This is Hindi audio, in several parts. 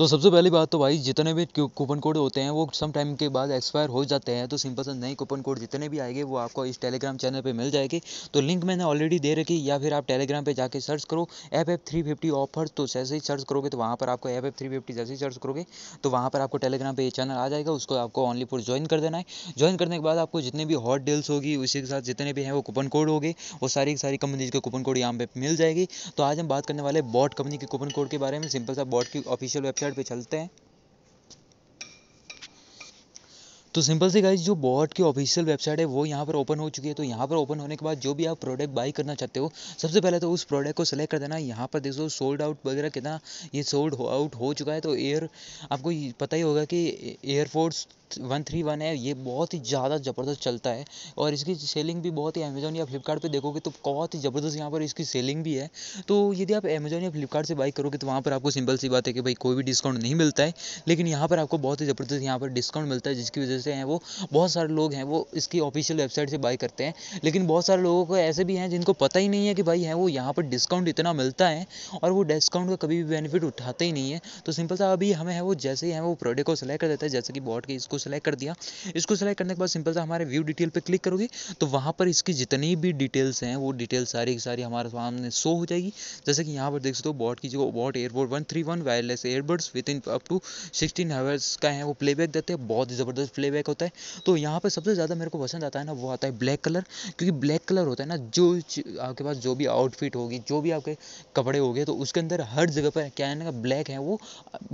तो सबसे पहली बात तो भाई जितने भी कूपन कोड होते हैं वो सम टाइम के बाद एक्सपायर हो जाते हैं तो सिंपल सा नए कूपन कोड जितने भी आएंगे वो आपको इस टेलीग्राम चैनल पे मिल जाएगी तो लिंक मैंने ऑलरेडी दे रखी या फिर आप टेलीग्राम पे जाके सर्च करो F F three fifty offer तो जैसे ही सर्च करोगे तो वहाँ पर आपको एफ एफ थ्री फिफ्टी जैसे ही सर्च करोगे तो वहाँ पर आपको टेलीग्राम पर ये चैनल आ जाएगा उसको आपको ऑनली फोर ज्वाइन कर देना है ज्वाइन करने के बाद आपको जितने भी हॉट डील्स होगी उसी के साथ जितने भी हैं वो कूपन कोड होगी वो सारी सारी कंपनीज के कूपन कोड यहाँ पर मिल जाएगी तो आज हम बात करने वाले बॉट कंपनी के कूपन कोड के बारे में सिंपल सा बॉट की ऑफिशियल वेबसाइट मेथड पे चलते हैं तो सिंपल सी गाइज जो बॉट की ऑफिशियल वेबसाइट है वो यहाँ पर ओपन हो चुकी है तो यहाँ पर ओपन होने के बाद जो भी आप प्रोडक्ट बाई करना चाहते हो सबसे पहले तो उस प्रोडक्ट को सेलेक्ट कर देना यहाँ पर देखो सोल्ड आउट वगैरह कितना ये सोल्ड आउट हो चुका है तो एयर आपको पता ही होगा कि एयरफोर्स वन थ्री वन है ये बहुत ही ज़्यादा ज़बरदस्त चलता है और इसकी सेलिंग भी बहुत ही अमेज़ोन या फ्लिपकार्ट देखोगे तो बहुत ही ज़बरदस्त यहाँ पर इसकी सेलिंग भी है तो यदि आप अमेज़ोन या फ्लिपकार्ट से बाई करोगे तो वहाँ पर आपको सिंपल सी बात है कि भाई कोई भी डिस्काउंट नहीं मिलता है लेकिन यहाँ पर आपको बहुत ही ज़बरदस्त यहाँ पर डिस्काउंट मिलता है जिसकी वजह से हैं वो बहुत सारे लोग हैं वो इसकी ऑफिशियल वेबसाइट से बाई करते हैं लेकिन बहुत सारे लोगों को ऐसे भी हैं जिनको पता ही नहीं है कि भाई है वो यहाँ पर डिस्काउंट इतना मिलता है और वो डिस्काउंट का कभी भी बेनिफिट उठाते ही नहीं है तो सिंपल सा अभी हमें है वो जैसे ही है वो प्रोडक्ट को सिलेक्ट कर देता है जैसे कि बॉट के इसको सिलेक्ट कर दिया इसको सिलेक्ट करने के बाद सिंपल सा हमारे व्यू डिटेल पर क्लिक करोगे तो वहाँ पर इसकी जितनी भी डिटेल्स हैं वो डिटेल सारी की सारी हमारे सामने शो हो जाएगी जैसे कि यहाँ पर देख सकते हो बॉट की जो boAt airboard one three one wireless earbuds with in up to sixteen hours का है वो प्लेबैक देते हैं बहुत ही ज़बरदस्त प्लेबैक होता है तो यहाँ पर सबसे ज़्यादा मेरे को पसंद आता है ना वो आता है ब्लैक कलर क्योंकि ब्लैक कलर होता है ना जो आपके पास जो भी आउटफिट होगी जो भी आपके कपड़े हो तो उसके अंदर हर जगह पर क्या है ना ब्लैक है वो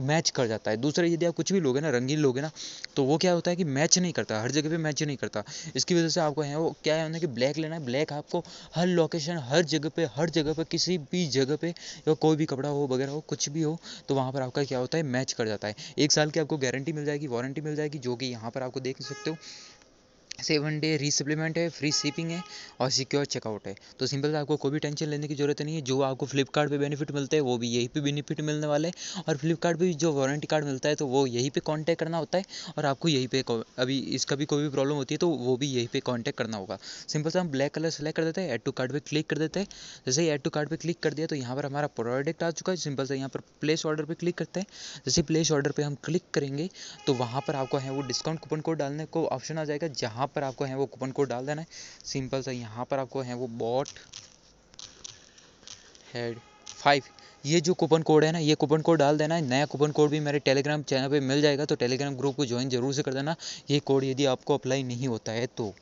मैच कर जाता है दूसरा यदि आप कुछ भी लोगे ना रंगीन लोगे ना तो वो क्या होता है कि मैच नहीं करता हर जगह पे मैच नहीं करता इसकी वजह से आपको है वो क्या है कि ब्लैक लेना है ब्लैक आपको हर लोकेशन हर जगह पे हर जगह पे किसी भी जगह पे या कोई भी कपड़ा हो वगैरह हो कुछ भी हो तो वहाँ पर आपका क्या होता है मैच कर जाता है एक साल की आपको गारंटी मिल जाएगी वारंटी मिल जाएगी जो कि यहाँ पर आपको देख सकते हो सेवन डे रीसप्लीमेंट है फ्री शिपिंग है और सिक्योर चेकआउट है तो सिंपल आपको कोई भी टेंशन लेने की ज़रूरत नहीं है जो आपको फ्लिपकार्ट पे बेनिफिट मिलता है वो भी यहीं पे बेनिफिट मिलने वाले हैं और फ्लिपकार्ट पे जो वारंटी कार्ड मिलता है तो वो यहीं पे कांटेक्ट करना होता है और आपको यहीं पे अभी इसका भी कोई भी प्रॉब्लम होती है तो वो भी यहीं पर कॉन्टैक्ट करना होगा सिंपल से हम ब्लैक कलर सेलेक्ट कर देते हैं एड टू कार्ड पर क्लिक कर देते हैं जैसे ही एड टू कार्ड पर क्लिक कर दिया तो यहाँ पर हमारा प्रोडक्ट आ चुका है सिंपल से यहाँ पर प्लेस ऑर्डर पर क्लिक करते हैं जैसे प्लेस ऑर्डर पर हम क्लिक करेंगे तो वहाँ पर आपको है वो डिस्काउंट कूपन कोड डालने को ऑप्शन आ जाएगा जहाँ पर आपको है वो कूपन कोड डाल देना है सिंपल सा यहाँ पर आपको है वो बॉट हेड फाइव ये जो कूपन कोड है ना ये कूपन कोड डाल देना है नया कूपन कोड भी मेरे टेलीग्राम चैनल पे मिल जाएगा तो टेलीग्राम ग्रुप को ज्वाइन जरूर से कर देना ये कोड यदि आपको अप्लाई नहीं होता है तो